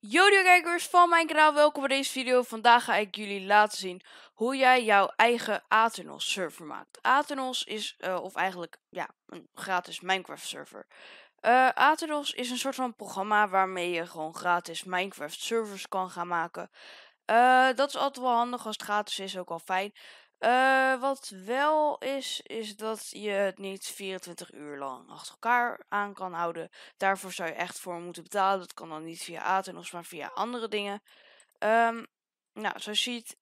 Yo kijkers van mijn kanaal, welkom bij deze video. Vandaag ga ik jullie laten zien hoe jij jouw eigen Athenos server maakt. Atenos is, eh, of eigenlijk ja, een gratis Minecraft server. Uh, is een soort van programma waarmee je gewoon gratis Minecraft servers kan gaan maken. Eh, dat is altijd wel handig als het gratis is, ook al fijn. Uh, wat wel is, is dat je het niet 24 uur lang achter elkaar aan kan houden. Daarvoor zou je echt voor moeten betalen. Dat kan dan niet via Athenos, maar via andere dingen. Um, nou, zoals je ziet,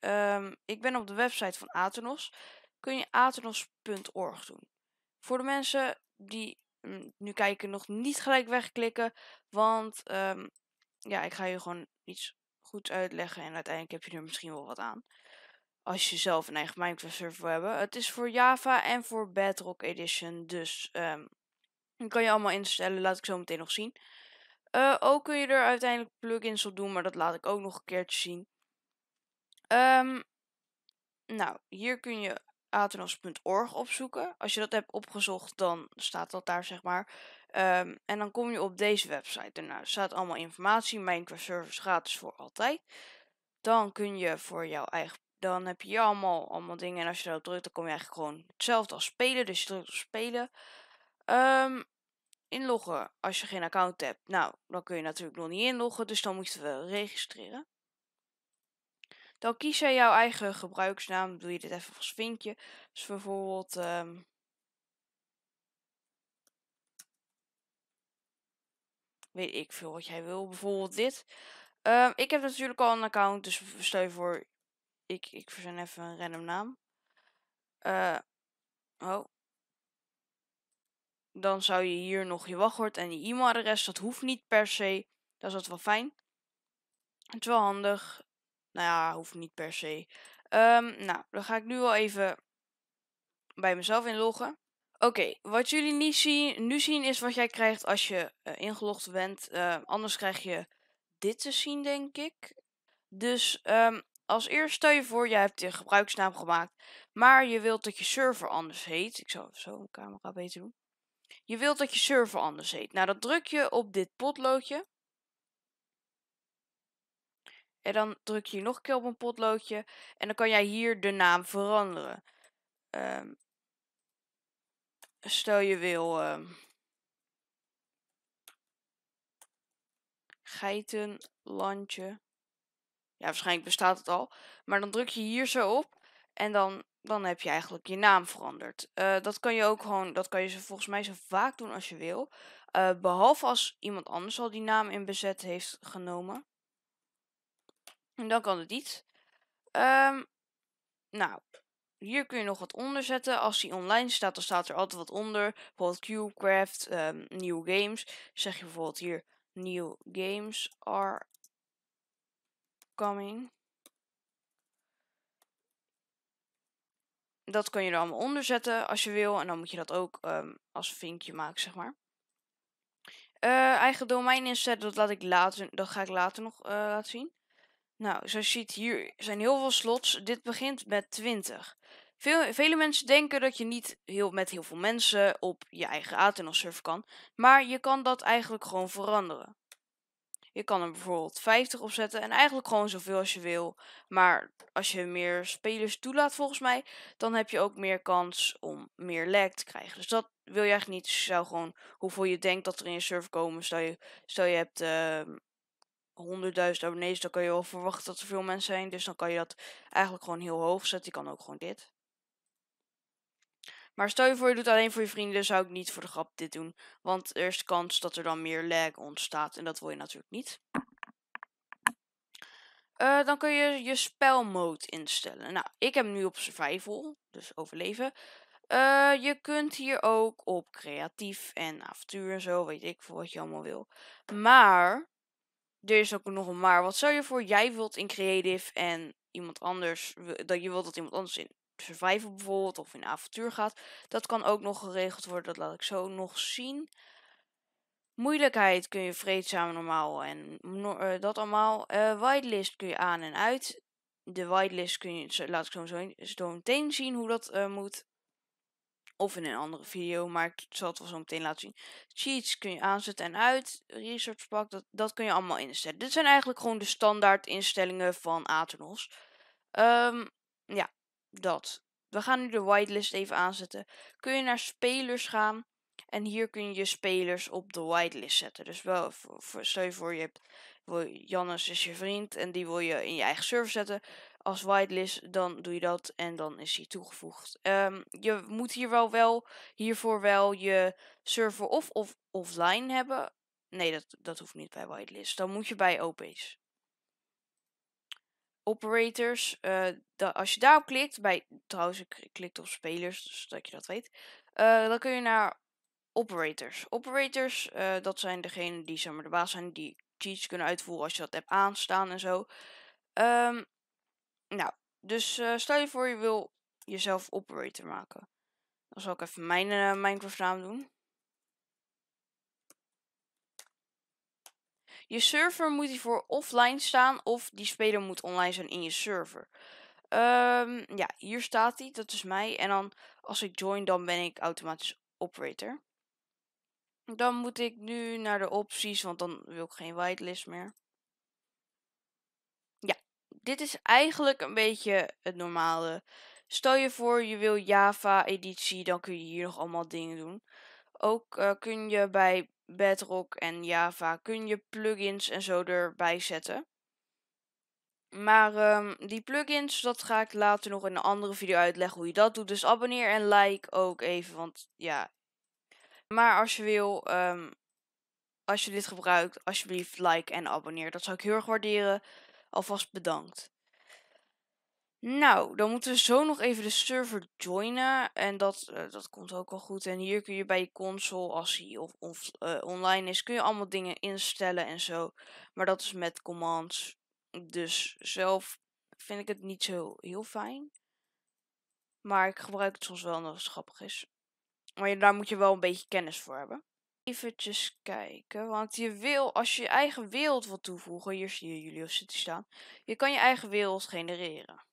um, ehm, ik ben op de website van Athenos. Kun je athenos.org doen. Voor de mensen die mm, nu kijken, nog niet gelijk wegklikken. Want um, ja, ik ga je gewoon iets goed uitleggen en uiteindelijk heb je er misschien wel wat aan als je zelf een eigen Minecraft server wil hebben. Het is voor Java en voor Bedrock Edition. Dus um, die kan je allemaal instellen. Laat ik zo meteen nog zien. Eh, ook kun je er uiteindelijk plugins op doen. Maar dat laat ik ook nog een keertje zien. Um, nou, hier kun je athenos.org opzoeken. Als je dat hebt opgezocht, dan staat dat daar, zeg maar. Ehm, en dan kom je op deze website. Daarna staat allemaal informatie. Minecraft servers gratis voor altijd. Dan kun je voor jouw eigen dan heb je allemaal, allemaal dingen. En als je erop drukt, dan kom je eigenlijk gewoon hetzelfde als spelen. Dus je drukt op spelen. Ehm, inloggen als je geen account hebt. Nou, dan kun je natuurlijk nog niet inloggen. Dus dan moet je wel registreren. Dan kies jij jouw eigen gebruiksnaam. Doe je dit even als vinkje. Dus bijvoorbeeld... Ehm, weet ik veel wat jij wil. Bijvoorbeeld dit. Ehm, ik heb natuurlijk al een account, dus stel je voor, ik, ik verzin even een random naam. Uh, oh. Dan zou je hier nog je wachtwoord en je e-mailadres. Dat hoeft niet per se. Dat is altijd wel fijn. Het is wel handig. Nou ja, hoeft niet per se. Um, nou, dan ga ik nu wel even bij mezelf inloggen. Oké, wat jullie niet zien, nu zien is wat jij krijgt als je eh, ingelogd bent. Eh, anders krijg je dit te zien, denk ik. Dus um, als eerst stel je voor, je hebt je gebruiksnaam gemaakt, maar je wilt dat je server anders heet. Ik zal zo een camera beter doen. Je wilt dat je server anders heet. Nou, dan druk je op dit potloodje. En dan druk je nog een keer op een potloodje. En dan kan jij hier de naam veranderen. Ehm, stel je wil um, geitenlandje ja, waarschijnlijk bestaat het al. Maar dan druk je hier zo op en dan, dan heb je eigenlijk je naam veranderd. Eh, dat kan je ook gewoon, dat kan je volgens mij zo vaak doen als je wil. Eh, behalve als iemand anders al die naam in bezet heeft genomen. En dan kan het niet. Ehm, nou, hier kun je nog wat onder zetten. Als die online staat, dan staat er altijd wat onder. Bijvoorbeeld QCraft, um, ehm, New Games. Zeg je bijvoorbeeld hier New Games are dat kun je er allemaal onder zetten als je wil. En dan moet je dat ook ehm, als vinkje maken, zeg maar. Eh, eigen domein inzetten, dat, laat ik later, dat ga ik later nog eh, laten zien. Nou, zoals je ziet, hier zijn heel veel slots. Dit begint met 20. Veel, vele mensen denken dat je niet heel, met heel veel mensen op je eigen Athenos server kan. Maar je kan dat eigenlijk gewoon veranderen. Je kan er bijvoorbeeld 50 op zetten en eigenlijk gewoon zoveel als je wil. Maar als je meer spelers toelaat volgens mij, dan heb je ook meer kans om meer lag te krijgen. Dus dat wil je eigenlijk niet. Dus je zou gewoon hoeveel je denkt dat er in je server komen. Stel je, hebt ehm, uh, 100.000 abonnees, dan kan je wel verwachten dat er veel mensen zijn. Dus dan kan je dat eigenlijk gewoon heel hoog zetten. Je kan ook gewoon dit. Maar stel je voor, je doet alleen voor je vrienden, zou ik niet voor de grap dit doen. Want er is kans dat er dan meer lag ontstaat en dat wil je natuurlijk niet. Eh, dan kun je je spelmode instellen. Nou, ik heb nu op survival, dus overleven. Eh, je kunt hier ook op creatief en avontuur en zo, weet ik veel wat je allemaal wil. Maar, er is ook nog een maar. Wat stel je voor, jij wilt in creative en iemand anders, dat je wilt dat iemand anders in survival bijvoorbeeld of in avontuur gaat. Dat kan ook nog geregeld worden, dat laat ik zo nog zien. Moeilijkheid kun je vreedzaam normaal en eh, dat allemaal. Uh, whitelist kun je aan en uit. De whitelist kun je, laat ik zo, zo, meteen zien hoe dat eh, moet. Of in een andere video, maar ik zal het wel zo meteen laten zien. Cheats kun je aanzetten en uit. Research pak, dat, dat kun je allemaal instellen. Dit zijn eigenlijk gewoon de standaard instellingen van Aternos. Ehm, ja, dat. We gaan nu de whitelist even aanzetten. Kun je naar spelers gaan en hier kun je je spelers op de whitelist zetten. Dus wel, stel je voor je hebt Jannes is je vriend en die wil je in je eigen server zetten als whitelist, dan doe je dat en dan is hij toegevoegd. Ehm, je moet hier wel, wel hiervoor wel je server of, of offline hebben. Nee, dat, dat hoeft niet bij whitelist. Dan moet je bij OP's operators. Eh, als je daarop klikt, bij, trouwens ik klik op spelers, zodat dus je dat weet. Eh, dan kun je naar operators. Operators, eh, dat zijn degenen die zeg maar, de baas zijn, die cheats kunnen uitvoeren als je dat hebt aanstaan en zo. Ehm, nou, dus stel je voor je wil jezelf operator maken. Dan zal ik even mijn Minecraft naam doen. Je server moet hiervoor offline staan of die speler moet online zijn in je server. Ehm, ja, hier staat hij, dat is mij. En dan als ik join, dan ben ik automatisch operator. Dan moet ik nu naar de opties, want dan wil ik geen whitelist meer. Ja, dit is eigenlijk een beetje het normale. Stel je voor je wil Java editie, dan kun je hier nog allemaal dingen doen. Ook eh, kun je bij Bedrock en Java kun je plugins en zo erbij zetten. Maar ehm, die plugins, dat ga ik later nog in een andere video uitleggen hoe je dat doet. Dus abonneer en like ook even, want ja. Maar als je wil, ehm, als je dit gebruikt, alsjeblieft like en abonneer. Dat zou ik heel erg waarderen. Alvast bedankt. Nou, dan moeten we zo nog even de server joinen. En dat, eh, dat komt ook wel goed. En hier kun je bij je console, als hij of, eh, online is, kun je allemaal dingen instellen en zo. Maar dat is met commands. Dus zelf vind ik het niet zo heel fijn. Maar ik gebruik het soms wel omdat het grappig is. Maar daar moet je wel een beetje kennis voor hebben. Even kijken, want je wil, als je je eigen wereld wil toevoegen, hier zie je jullie of city staan, je kan je eigen wereld genereren.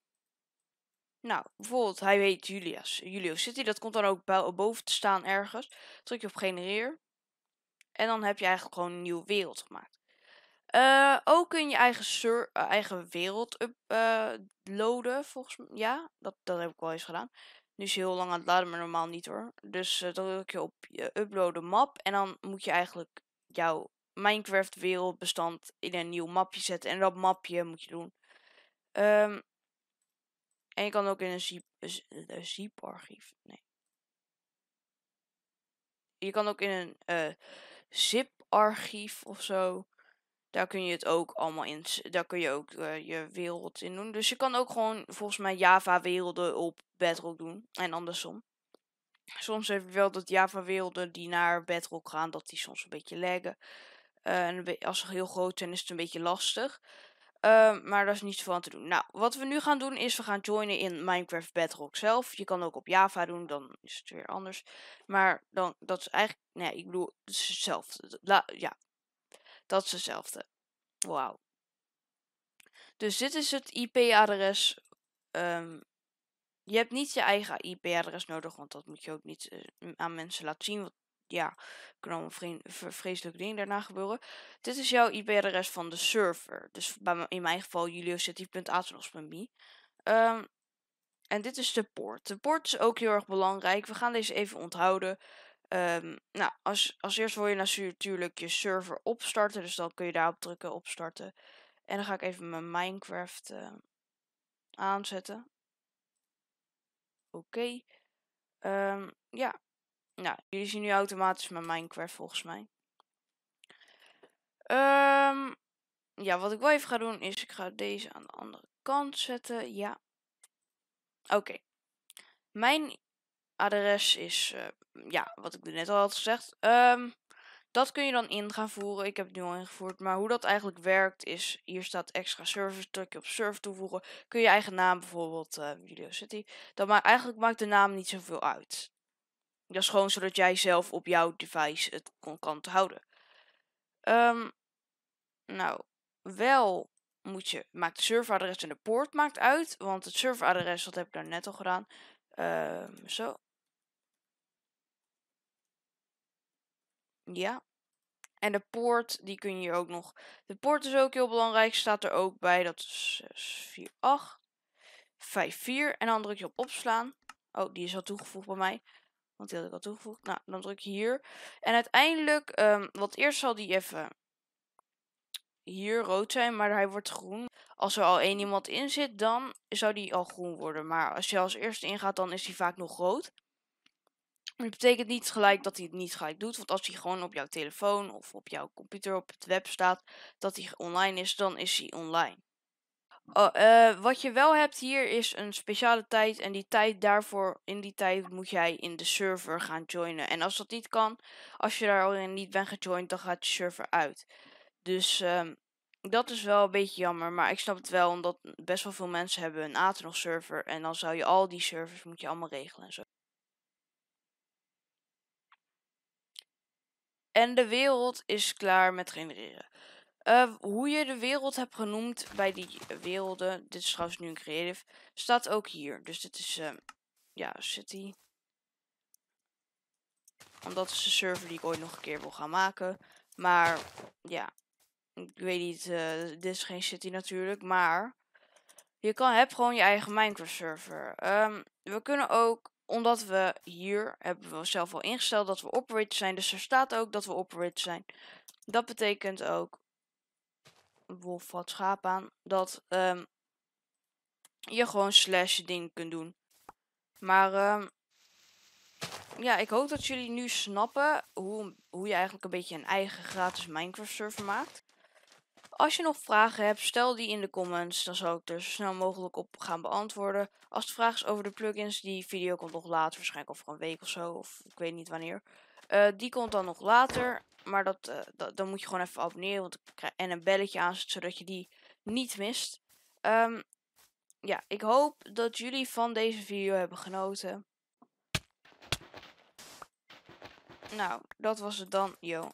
Nou, bijvoorbeeld, hij heet Julius. Julio City, dat komt dan ook boven te staan ergens. Druk je op genereer. En dan heb je eigenlijk gewoon een nieuwe wereld gemaakt. Uh, ook kun je eigen, eh, eigen wereld uploaden, eh, volgens mij. Ja, dat, dat heb ik wel eens gedaan. Nu is heel lang aan het laden, maar normaal niet hoor. Dus dan druk je op je uploaden map. En dan moet je eigenlijk jouw Minecraft wereldbestand in een nieuw mapje zetten. En dat mapje moet je doen. Um, en je kan ook in een zip, dus, eh, archief Nee. Je kan ook in een uh, zip-archief of zo. Daar kun je het ook allemaal in. Daar kun je ook eh, je wereld in doen. Dus je kan ook gewoon volgens mij Java-werelden op Bedrock doen. En andersom. Soms heb je wel dat Java-werelden die naar Bedrock gaan, dat die soms een beetje laggen. en als ze heel groot zijn, is het een beetje lastig. Ehm, maar daar is niet zoveel aan te doen. Nou, wat we nu gaan doen is we gaan joinen in Minecraft Bedrock zelf. Je kan ook op Java doen, dan is het weer anders. Maar dan, dat is eigenlijk, nee, nou ik bedoel, het is hetzelfde. ja, dat is hetzelfde. Wauw. Dus dit is het IP-adres. Ehm, je hebt niet je eigen IP-adres nodig, want dat moet je ook niet eh, aan mensen laten zien ja, kan allemaal vre vreselijke dingen daarna gebeuren. Dit is jouw IP-adres van de server. Dus bij in mijn geval juliocity.atros.me. Um, en dit is de poort. De poort is ook heel erg belangrijk. We gaan deze even onthouden. Ehm, nou, als, als eerst wil je natuurlijk je server opstarten. Dus dan kun je daarop drukken, opstarten. En dan ga ik even mijn Minecraft ehm, aanzetten. Oké. Ehm, ja, nou, jullie zien nu automatisch mijn Minecraft volgens mij. Um, ja, wat ik wel even ga doen is, ik ga deze aan de andere kant zetten. Ja. Oké. Mijn adres is, eh, ja, wat ik net al had gezegd. Um, dat kun je dan in gaan voeren. Ik heb het nu al ingevoerd. Maar hoe dat eigenlijk werkt is, hier staat extra service. Druk je op server toevoegen. Kun je eigen naam bijvoorbeeld, uh, Video City. Dat maakt eigenlijk maakt de naam niet zoveel uit. Dat is gewoon zodat jij zelf op jouw device het kon, kan houden. Ehm, nou, wel moet je, maakt het serveradres en de poort maakt uit. Want het serveradres, dat heb ik daar net al gedaan. Ehm, zo. Ja. En de poort, die kun je hier ook nog. De poort is ook heel belangrijk, staat er ook bij. Dat is 648. 5 En dan druk je op opslaan. Oh, die is al toegevoegd bij mij. Want die had ik al toegevoegd. Nou, dan druk je hier. En uiteindelijk, um, want eerst zal die even hier rood zijn, maar hij wordt groen. Als er al één iemand in zit, dan zou die al groen worden. Maar als je als eerste ingaat, dan is die vaak nog rood. Dat betekent niet gelijk dat hij het niet gelijk doet. Want als hij gewoon op jouw telefoon of op jouw computer op het web staat, dat hij online is, dan is hij online. Oh, eh, wat je wel hebt hier is een speciale tijd. En die tijd daarvoor, in die tijd moet jij in de server gaan joinen. En als dat niet kan, als je daar al niet bent gejoind, dan gaat je server uit. Dus ehm, dat is wel een beetje jammer. Maar ik snap het wel, omdat best wel veel mensen hebben een Athenos server. En dan zou je al die servers moet je allemaal regelen en zo. En de wereld is klaar met genereren. Eh, hoe je de wereld hebt genoemd bij die eh, werelden, dit is trouwens nu een creative, staat ook hier. Dus dit is, ehm, ja, City. omdat dat is de server die ik ooit nog een keer wil gaan maken. Maar, ja, ik weet niet, eh, dit is geen City natuurlijk, maar je kan, hebt gewoon je eigen Minecraft server. Ehm, we kunnen ook, omdat we hier, hebben we zelf al ingesteld dat we operator zijn, dus er staat ook dat we operator zijn. Dat betekent ook wolf wat schaap aan, dat ehm, je gewoon slash ding kunt doen. Maar ehm, ja, ik hoop dat jullie nu snappen hoe, hoe je eigenlijk een beetje een eigen gratis Minecraft server maakt. Als je nog vragen hebt, stel die in de comments. Dan zal ik er zo snel mogelijk op gaan beantwoorden. Als de vraag is over de plugins, die video komt nog later. Waarschijnlijk over een week of zo. Of ik weet niet wanneer. Eh, die komt dan nog later maar dat, eh, dan moet je gewoon even abonneren want en een belletje aanzetten, zodat je die niet mist. Ehm, ja, ik hoop dat jullie van deze video hebben genoten. Nou, dat was het dan, yo